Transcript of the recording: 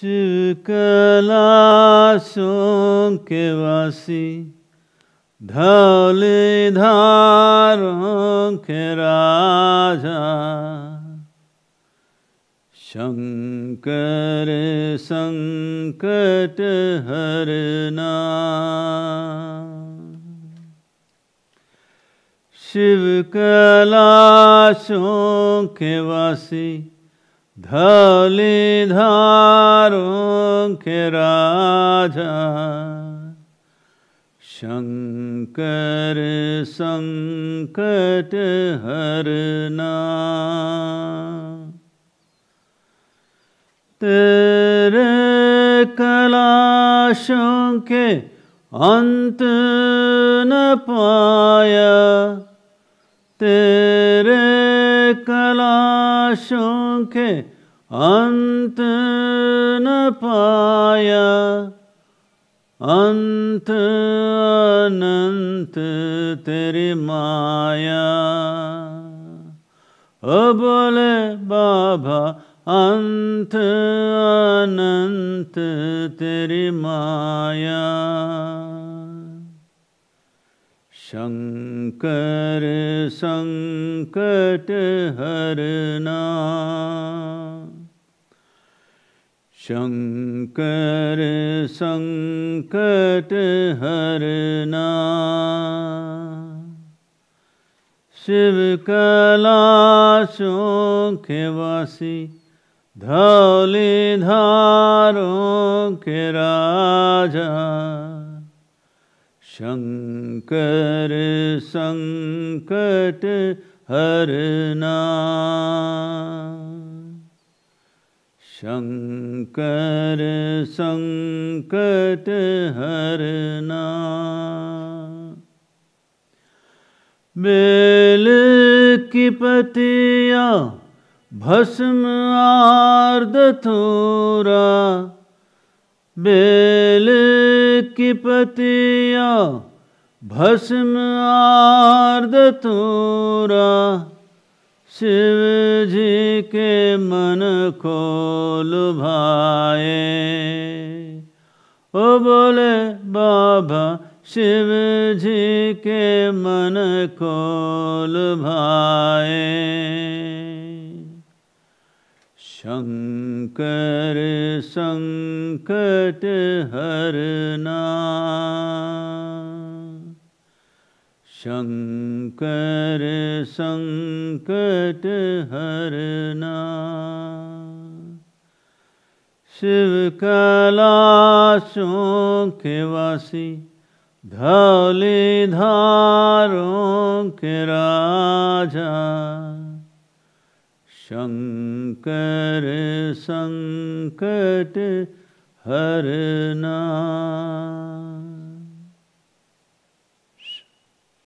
शिव कलाशों के वासी धौली धारों के राजा शंकर संकट हरना शिव कलाशों के वासी धौली धार के राजा शंकर संकट हरना तेरे कलाशों के अंत न पाया तेरे कलाशों के अंत न पाया अंत अनंत तेरी माया ओ बोले बाबा अंत अनंत तेरी माया शंकर संकट हरना शंकर संकट हरना शिव कलाशों के वासी धौली धारों के राजा शंकर संकट हरना शंकर संकट हरना बेल की पतिया भस्म आर्द थोरा बेल की पतिया भस्म आर्द थोरा शिव जी के मन को लुभाए ओ बोले बाबा शिव जी के मन को लुभाए शंकर संकट हरना शंकर संकट हरना शिव कलाशों के वासी धौली धारों के राजा शंकर संकट हरना